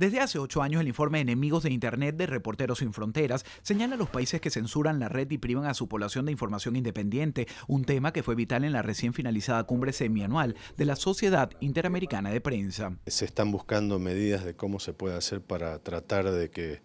Desde hace ocho años el informe Enemigos de Internet de Reporteros Sin Fronteras señala a los países que censuran la red y privan a su población de información independiente, un tema que fue vital en la recién finalizada cumbre semianual de la Sociedad Interamericana de Prensa. Se están buscando medidas de cómo se puede hacer para tratar de que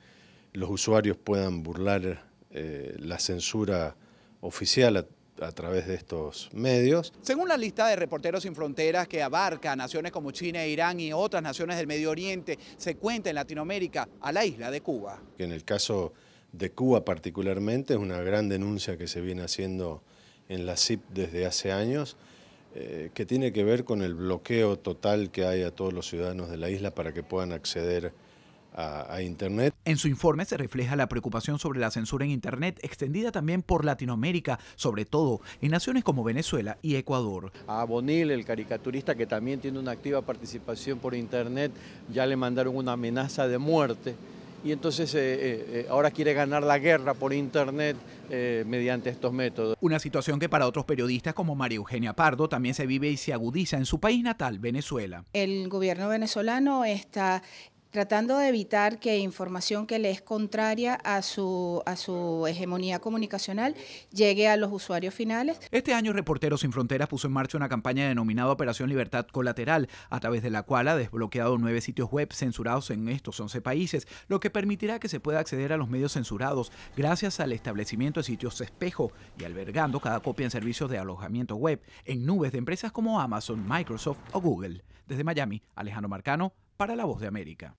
los usuarios puedan burlar eh, la censura oficial a través de estos medios. Según la lista de Reporteros Sin Fronteras que abarca naciones como China, Irán y otras naciones del Medio Oriente, se cuenta en Latinoamérica a la isla de Cuba. En el caso de Cuba particularmente, es una gran denuncia que se viene haciendo en la CIP desde hace años, eh, que tiene que ver con el bloqueo total que hay a todos los ciudadanos de la isla para que puedan acceder Internet. En su informe se refleja la preocupación sobre la censura en Internet extendida también por Latinoamérica, sobre todo en naciones como Venezuela y Ecuador. A Bonil, el caricaturista que también tiene una activa participación por Internet, ya le mandaron una amenaza de muerte y entonces eh, eh, eh, ahora quiere ganar la guerra por Internet mediante estos métodos. Una situación que para otros periodistas como María Eugenia Pardo también se vive y se agudiza en su país natal, Venezuela. El gobierno venezolano está tratando de evitar que información que le es contraria a su, a su hegemonía comunicacional llegue a los usuarios finales. Este año Reporteros Sin Fronteras puso en marcha una campaña denominada Operación Libertad Colateral, a través de la cual ha desbloqueado nueve sitios web censurados en estos 11 países, lo que permitirá que se pueda acceder a los medios censurados gracias al establecimiento de sitios espejo y albergando cada copia en servicios de alojamiento web en nubes de empresas como Amazon, Microsoft o Google. Desde Miami, Alejandro Marcano para La Voz de América.